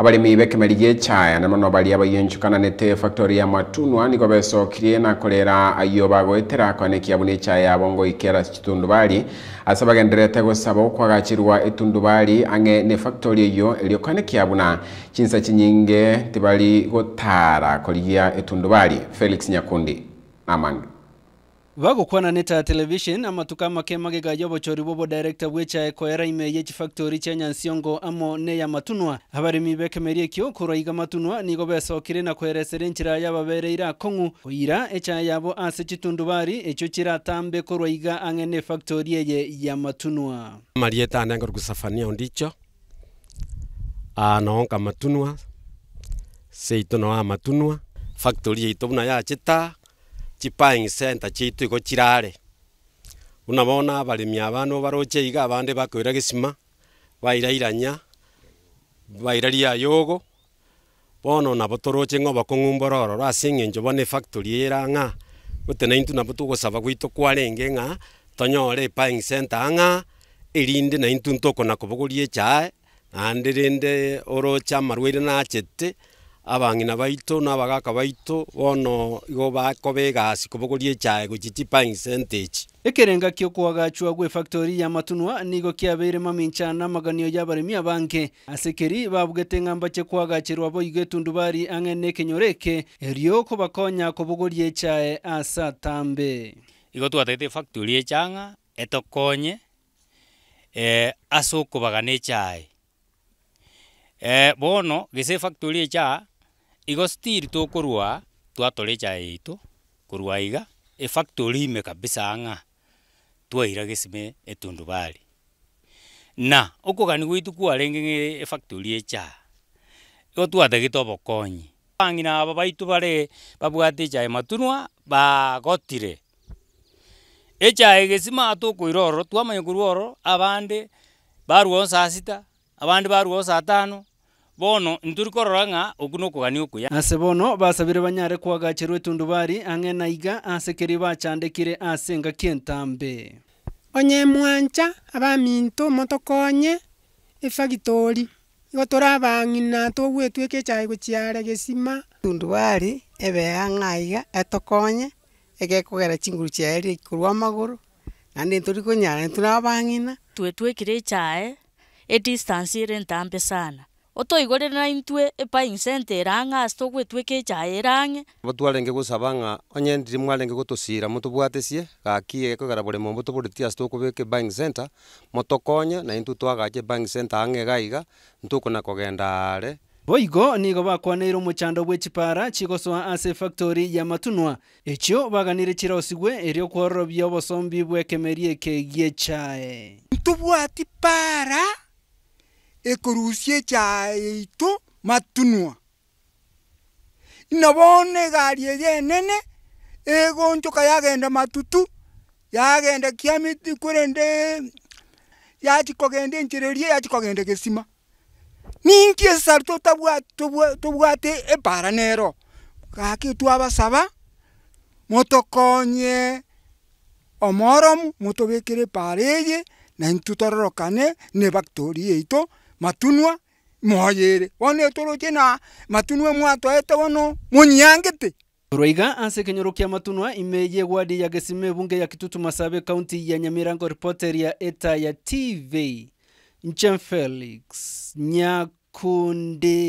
abalimi bekemerigia gy'ekyaya ne muno bali nete efactory ya matunwa nigo besokirie kolera ayo bagoetera kone kiabu n'ekyaya yabo ngoikera chitundubari ase bagenderete gosaba okwagachirwa bali ang'e ne factory eyo eriokane kiabu buna chinsa chinyinge tibali gotara etundu bali felix nyakundi amandu vagokwana neta television amatuka makemage ga yobochori bwobo director bwechae koera ime yechifactori chia nyansiongo amo ne ya matunwa abaremi bekemerie ekio koroiga matunwa nigo besokire na koeresera enchira ira akong'u koira echae yabo ase chitundubari echio chiratambe koroiga ang'e ne efactori eye ya matunwa marieta anengo rukusafania ondicho noonka matunwa seito noa matunwa factori yeito buna yachita chipaying center chitu igo chirare unabona abaremi abano baroche iga abande bakwira gisima bairairanya iranya baira liayogo bono nabo toroche ng'oba kong'umbora oro rase eng'encho bono efactory era ng'a gote naintu nabo togosaba gwaito kwarenge ng'a tonyore epaying center ang'a erinde naintu ntokona kobogoria echae naende rende oroche amarwaire nachete abang'ina baito na abagaka baito bono igo bakoba egasi kobogoria echae gochitipa percentage ekerenga kia okoagachwa gwe factory ya matunwa nigo kiabeiremo na amaganio ya abaremi abange ase keri babwete eng'amba chia kwagacherwa boigo etundubari ang'e kenyoreke ekenyoro eke erio kobakonya kobogoria echae ase atambe igo twataete factory echang'a etokonye eh, ase okobaga na echae e, bono gese factory echa igo still tukurua twatolecha itu kurua iga e factory ime kabisa anga twaira gisime etundu bari na ukugani gwitu kwarenge ng'e efactory echa igo twatagete obokonyi ang'ina aba baitu bare babwate echae matunwa bagotire echae gesima tukwira ororo twamanya korwa ororo abande barwao saa sita abande barwao saa tano bono nturkororanga okunokogani okuya ase bono basabire banyare kwagacherwa etundubari ang'e na iga ase keri bachandekire ase engaki entambe onye mwancha abaminto motokonye efagitori igo torabang'ina togwetweka echae gochiare gesima tundubari ebea ang'a iga etokonye egekogera chinguru chiaere korwa amagoro naende ntorikonyara konyara twetwekire echae edistance ere entambe sana otoigorere na intue epaing sente erang'a ase togoetwa eke echae erang'e bo twarenge gosaba ng'a onye ndiri mwarenge gotosira motobwatesie gaki ekogera boremo mbotoboretie ase tokobeka ebaing center motokonye na intwe twagache ebaing center ang'e iga iga ntokona kogenda are boigo nigo bakwaneire omochando bwa echipara chigosoa ase efactori ya matunwa echio baganire chira osigwe eri okwororobia obosombi bwa ekemeri ekegia echae ntobwati para ekurusie chaitu matunwa ina bono egari eye enene egonchoka yagenda matutu yagenda kiamiti korende yachi kogenda enchereria yachi kogenda gesima ninki tobwa tobwate ebara nero gaki twabasaba motokonye omoromu motobekere ebara eye naintwe tororokane na ebactori yaito matunwa moyere wone turuki na matunwa mwatoete wono munyangite roiga ase kenyoro kia matunwa imeye wadi ya gesime bunge ya kitutu masabe kaunti ya nyamirango reporter ya eta ya tv nchen felix nyakundi